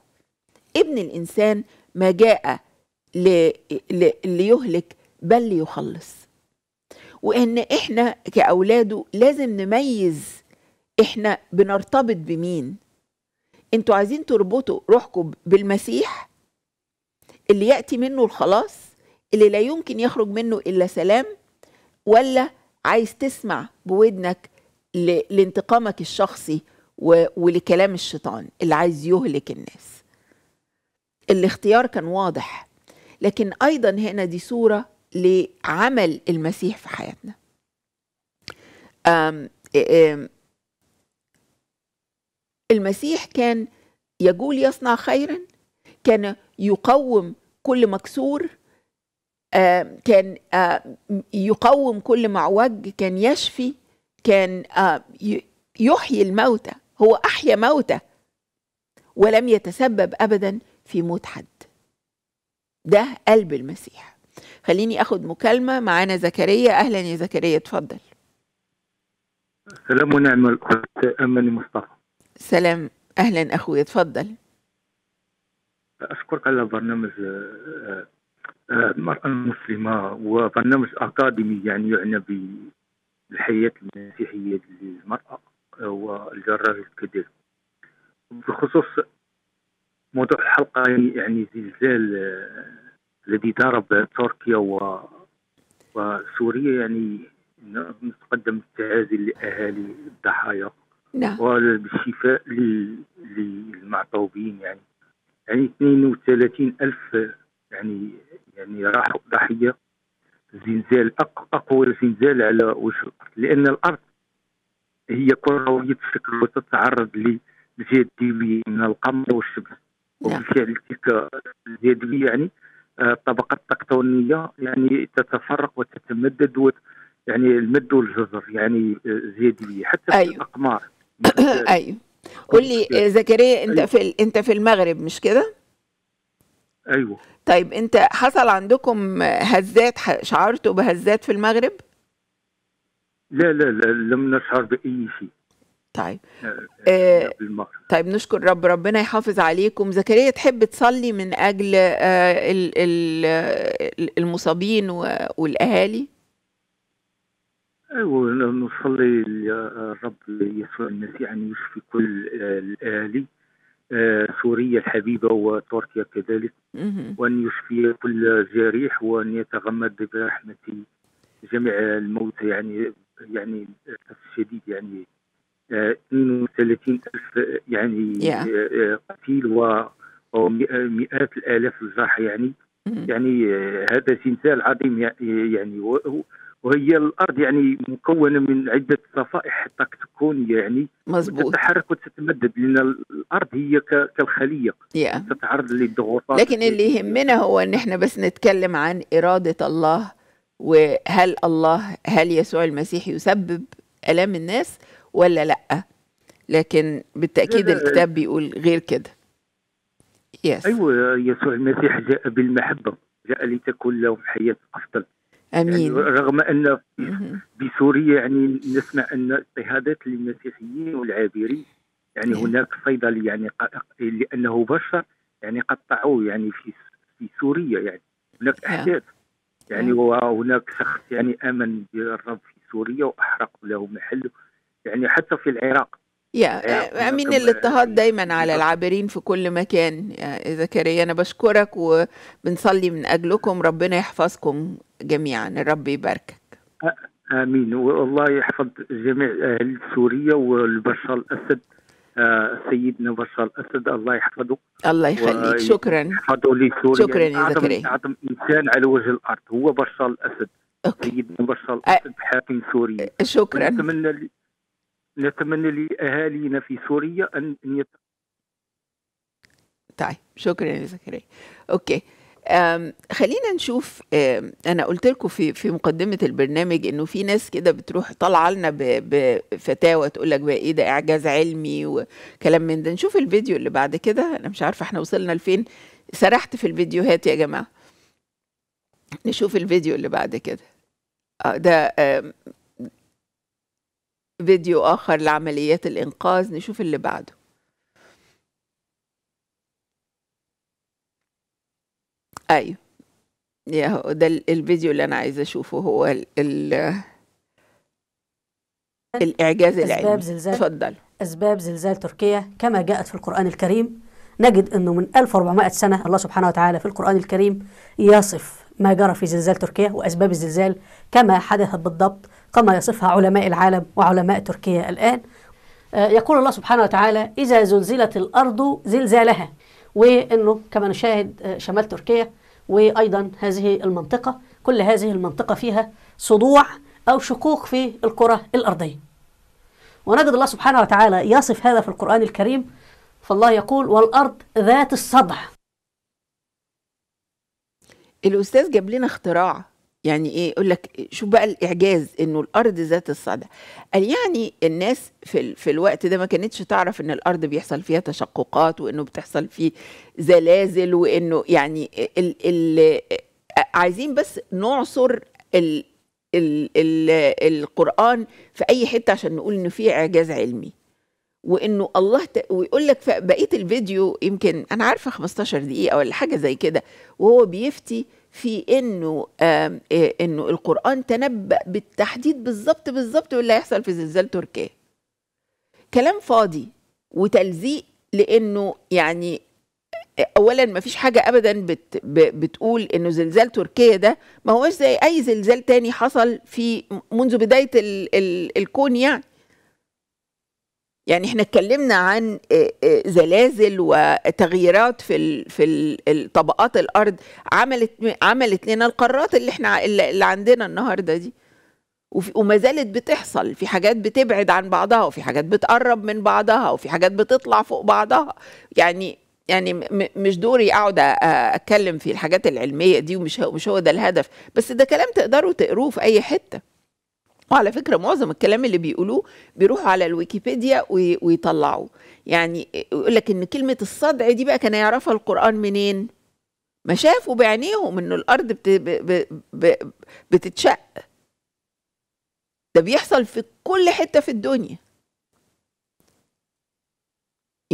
ابن الانسان ما جاء ليهلك بل ليخلص وان احنا كاولاده لازم نميز احنا بنرتبط بمين انتوا عايزين تربطوا روحكم بالمسيح اللي ياتي منه الخلاص اللي لا يمكن يخرج منه إلا سلام ولا عايز تسمع بودنك لانتقامك الشخصي ولكلام الشيطان اللي عايز يهلك الناس الاختيار كان واضح لكن أيضا هنا دي صورة لعمل المسيح في حياتنا أم أم المسيح كان يقول يصنع خيرا كان يقوم كل مكسور آه، كان آه، يقوم كل معوج كان يشفي كان آه، يحيي الموتى هو أحيا موتى ولم يتسبب أبدا في موت حد ده قلب المسيح خليني اخد مكالمه معانا زكريا اهلا يا زكريا اتفضل سلام ونعم امني مصطفى سلام اهلا اخويا اتفضل اشكرك على برنامج المرأة المسلمة وبرنامج أكاديمي يعني يعنى بالحياة المسيحية للمرأة والجرار كذلك بخصوص موضوع الحلقة يعني, يعني زلزال آه، الذي ضرب تركيا و... وسوريا يعني نتقدم التعازي لأهالي الضحايا نعم والشفاء للمعطوبين يعني يعني 32 ألف يعني يعني راحوا ضحيه زلزال اقوى زلزال على وجه الارض لان الارض هي كرويه الشكل وتتعرض لجاذبيه من القمر والشمس نعم. وبالفعل تلك الجاذبيه يعني الطبقه آه، التكتونيه يعني تتفرق وتتمدد وت يعني المد والجزر يعني جاذبيه حتى أيوه. في الاقمار (coughs) ايوه قول لي زكريا انت أيوه. في انت في المغرب مش كده؟ ايوه طيب انت حصل عندكم هزات شعرتوا بهزات في المغرب؟ لا لا لا لم نشعر باي شيء طيب آه, آه،, آه، يعني طيب نشكر رب ربنا يحافظ عليكم زكريا تحب تصلي من اجل آه ال ال آه، المصابين والاهالي ايوه نصلي الرب يسوع المسيح ان يشفي كل الاهالي آه، سوريا الحبيبة وتركيا كذلك وأن يشفي كل جريح وأن يتغمد برحمة جميع الموتى يعني يعني الشديد يعني 32 آه، ألف يعني آه، قتيل و مئات الآلاف الجرحى يعني يعني هذا تمثال عظيم يعني وهي الارض يعني مكونه من عده صفائح تكتونيه يعني مزبوط. تتحرك وتتمدد لان الارض هي كالخليه yeah. تتعرض للضغوطات لكن اللي يهمنا هو ان احنا بس نتكلم عن اراده الله وهل الله هل يسوع المسيح يسبب الام الناس ولا لا لكن بالتاكيد الكتاب بيقول غير كده يس yes. ايوه يسوع المسيح جاء بالمحبه جاء لتكون لهم حياه افضل يعني امين يعني رغم ان بسوريا يعني نسمع ان اضطهادات للمسيحيين والعابرين يعني مم. نعم. هناك صيدلي يعني لانه بشر يعني قطعوه يعني في في سوريا يعني هناك نعم. احداث يعني مم. نعم. وهناك شخص يعني امن بالرب في سوريا واحرق له محله يعني حتى في العراق يا امين الاضطهاد دايما على العابرين في كل مكان يا زكريا انا بشكرك وبنصلي من اجلكم ربنا يحفظكم جميعا الرب يباركك امين والله يحفظ جميع اهل سوريا والبشر الاسد آه، سيدنا بشار الاسد الله يحفظه الله يخليك شكرا لسوريا شكرا يا زكريا اعظم انسان على وجه الارض هو بشار الاسد أوكي. سيدنا بشار الاسد حاكم سوريا شكرا نتمنى نتمنى لأهالينا في سوريا أن يت... طيب شكرا يا زكريا أوكي خلينا نشوف انا قلت لكم في في مقدمه البرنامج انه في ناس كده بتروح طالعه لنا بفتاوى تقول لك بقى ايه ده اعجاز علمي وكلام من ده نشوف الفيديو اللي بعد كده انا مش عارفه احنا وصلنا لفين سرحت في الفيديوهات يا جماعه نشوف الفيديو اللي بعد كده آه، ده فيديو آخر لعمليات الإنقاذ نشوف اللي بعده أيوه يا ده الفيديو اللي أنا عايزة أشوفه هو الـ الـ الإعجاز العلمي أسباب زلزال اتفضل أسباب زلزال تركيا كما جاءت في القرآن الكريم نجد أنه من 1400 سنة الله سبحانه وتعالى في القرآن الكريم يصف ما جرى في زلزال تركيا وأسباب الزلزال كما حدثت بالضبط كما يصفها علماء العالم وعلماء تركيا الآن آه، يقول الله سبحانه وتعالى إذا زلزلت الأرض زلزالها وأنه كما نشاهد آه، شمال تركيا وأيضا هذه المنطقة كل هذه المنطقة فيها صدوع أو شقوق في الكرة الأرضية ونجد الله سبحانه وتعالى يصف هذا في القرآن الكريم فالله يقول والأرض ذات الصدع الأستاذ جاب لنا اختراع يعني ايه يقول لك شوف بقى الاعجاز انه الارض ذات الصدع قال يعني الناس في ال... في الوقت ده ما كانتش تعرف ان الارض بيحصل فيها تشققات وانه بتحصل فيه زلازل وانه يعني ال... ال... عايزين بس نعصر ال... ال... ال... القران في اي حته عشان نقول انه في اعجاز علمي وانه الله ت... ويقول لك في بقيه الفيديو يمكن انا عارفه 15 دقيقه ولا حاجه زي كده وهو بيفتي في انه إيه، انه القران تنبأ بالتحديد بالظبط بالظبط واللي هيحصل في زلزال تركيا كلام فاضي وتلزيق لانه يعني اولا ما فيش حاجه ابدا بت بتقول انه زلزال تركيا ده ما هوش زي اي زلزال تاني حصل في منذ بدايه ال ال الكون يعني يعني احنا اتكلمنا عن آه، آه، زلازل وتغييرات في في طبقات الارض عملت عملت لنا القارات اللي احنا اللي عندنا النهارده دي وما زالت بتحصل في حاجات بتبعد عن بعضها وفي حاجات بتقرب من بعضها وفي حاجات بتطلع فوق بعضها يعني يعني مش دوري اقعد اتكلم في الحاجات العلميه دي ومش مش هو ده الهدف بس ده كلام تقدروا تقروه في اي حته وعلى فكرة معظم الكلام اللي بيقولوه بيروحوا على الويكيبيديا ويطلعوه يعني يقول لك ان كلمة الصدع دي بقى كان يعرفها القرآن منين ما شافوا بعينيهم ان الارض بت... ب... ب... بتتشق ده بيحصل في كل حتة في الدنيا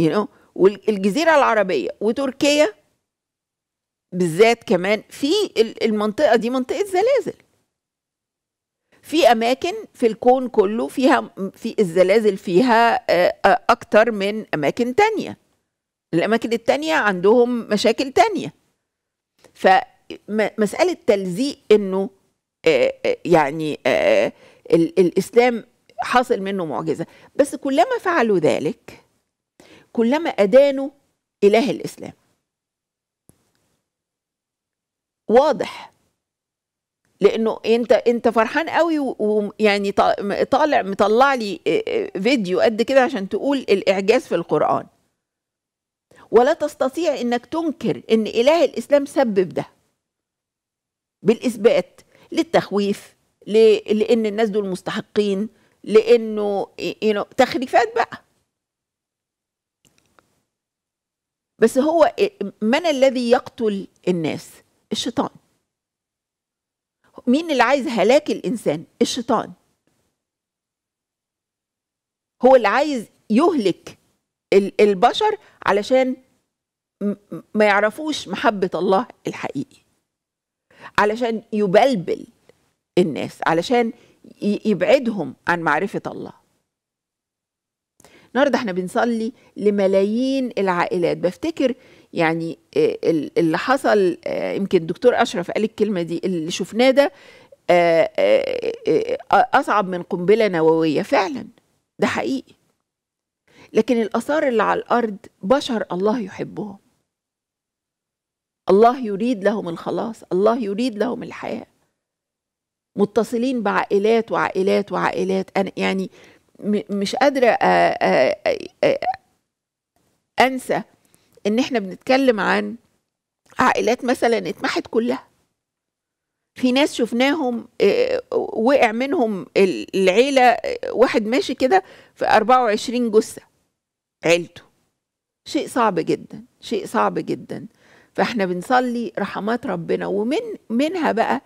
you know? والجزيرة العربية وتركيا بالذات كمان في المنطقة دي منطقة زلازل في اماكن في الكون كله فيها في الزلازل فيها آه، آه، اكتر من اماكن تانية الاماكن التانية عندهم مشاكل تانية فمسألة تلزيق انه آه، يعني الاسلام حاصل منه معجزة بس كلما فعلوا ذلك كلما أدانوا إله الإسلام واضح لانه انت انت فرحان قوي ويعني طالع مطلع لي فيديو قد كده عشان تقول الاعجاز في القران ولا تستطيع انك تنكر ان اله الاسلام سبب ده بالاثبات للتخويف لان الناس دول مستحقين لانه تخريفات بقى بس هو من الذي يقتل الناس الشيطان مين اللي عايز هلاك الانسان الشيطان هو اللي عايز يهلك البشر علشان ما يعرفوش محبة الله الحقيقي علشان يبلبل الناس علشان يبعدهم عن معرفة الله النهارده احنا بنصلي لملايين العائلات بفتكر يعني آه، اللي حصل آه، يمكن الدكتور اشرف قال الكلمه دي اللي شفناه ده آه، اصعب من قنبله نوويه فعلا ده حقيقي لكن الاثار اللي على الارض بشر الله يحبهم الله يريد لهم الخلاص الله يريد لهم الحياه متصلين بعائلات وعائلات وعائلات انا يعني مش قادره أ انسى ان احنا بنتكلم عن عائلات مثلا اتمحت كلها في ناس شفناهم آه، وقع منهم العيله آه، واحد ماشي كده في 24 جثه عيلته شيء صعب جدا شيء صعب جدا فاحنا بنصلي رحمات ربنا ومن منها بقى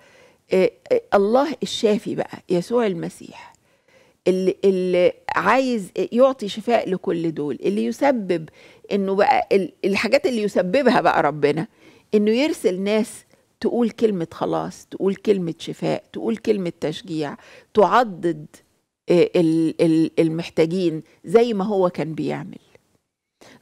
آه، الله الشافي بقى يسوع المسيح اللي, اللي عايز يعطي شفاء لكل دول اللي يسبب انه بقى الحاجات اللي يسببها بقى ربنا انه يرسل ناس تقول كلمة خلاص تقول كلمة شفاء تقول كلمة تشجيع تعضد آه، المحتاجين زي ما هو كان بيعمل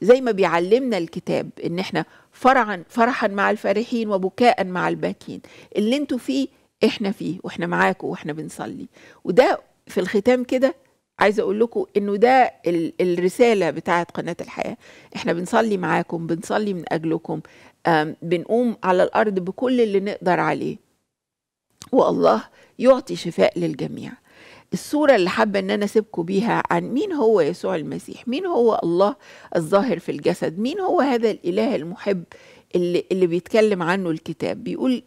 زي ما بيعلمنا الكتاب ان احنا فرحا فرحا مع الفرحين وبكاء مع الباكين اللي انتوا فيه احنا فيه واحنا معاكم واحنا بنصلي وده في الختام كده عايزه اقول لكم انه ده الرساله بتاعه قناه الحياه احنا بنصلي معاكم بنصلي من اجلكم بنقوم على الارض بكل اللي نقدر عليه والله يعطي شفاء للجميع الصوره اللي حابه ان انا اسيبكم بيها عن مين هو يسوع المسيح مين هو الله الظاهر في الجسد مين هو هذا الاله المحب اللي, اللي بيتكلم عنه الكتاب بيقول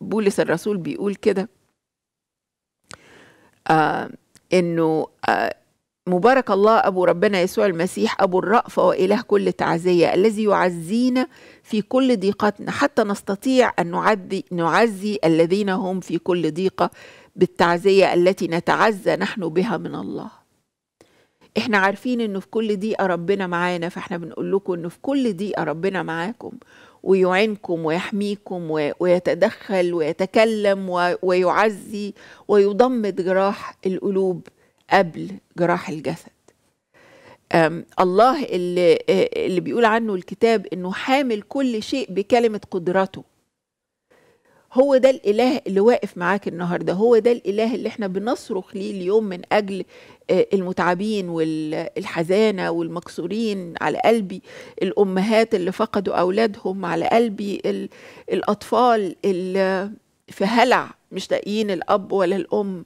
بولس الرسول بيقول كده آه انه آه، مبارك الله ابو ربنا يسوع المسيح ابو الرأفة واله كل تعزية الذي يعزينا في كل ضيقتنا حتى نستطيع ان نعدي نعزي الذين هم في كل ضيقة بالتعزية التي نتعزى نحن بها من الله احنا عارفين انه في كل ضيقة ربنا معانا فاحنا بنقول لكم انه في كل ضيقة ربنا معاكم ويعينكم ويحميكم ويتدخل ويتكلم ويعزي ويضمد جراح القلوب قبل جراح الجسد الله اللي, اللي بيقول عنه الكتاب انه حامل كل شيء بكلمه قدرته هو ده الاله اللي واقف معاك النهارده هو ده الاله اللي احنا بنصرخ ليه اليوم من اجل آه، المتعبين والحزانه والمكسورين على قلبي الامهات اللي فقدوا اولادهم على قلبي الاطفال اللي في هلع مش لاقيين الاب ولا الام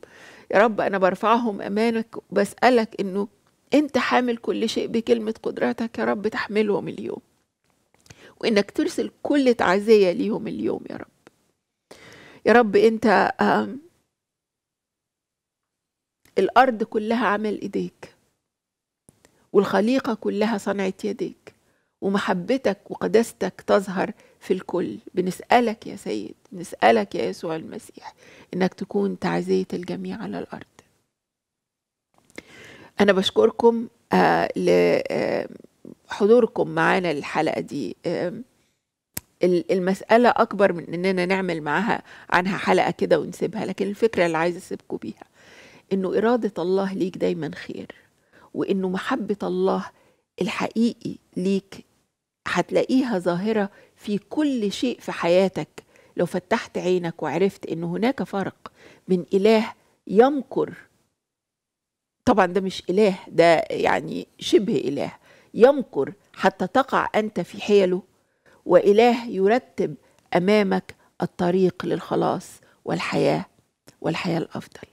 يا رب انا برفعهم امامك وبسالك انه انت حامل كل شيء بكلمه قدرتك يا رب تحملهم اليوم وانك ترسل كل تعزيه ليهم اليوم يا رب يا رب انت الارض كلها عمل ايديك والخليقه كلها صنعت يديك ومحبتك وقداستك تظهر في الكل بنسالك يا سيد بنسالك يا يسوع المسيح انك تكون تعزيه الجميع على الارض انا بشكركم آه، لحضوركم معانا الحلقه دي المسألة أكبر من إننا نعمل معاها عنها حلقة كده ونسيبها لكن الفكرة اللي عايزة أسيبكم بيها إنه إرادة الله ليك دايما خير وإنه محبة الله الحقيقي ليك هتلاقيها ظاهرة في كل شيء في حياتك لو فتحت عينك وعرفت إن هناك فرق من إله يمكر طبعا ده مش إله ده يعني شبه إله يمكر حتى تقع أنت في حيله وإله يرتب أمامك الطريق للخلاص والحياة والحياة الأفضل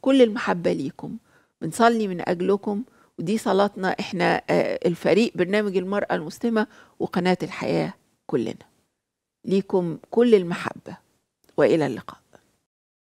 كل المحبة ليكم بنصلي من أجلكم ودي صلاتنا إحنا آه، الفريق برنامج المرأة المسلمة وقناة الحياة كلنا ليكم كل المحبة وإلى اللقاء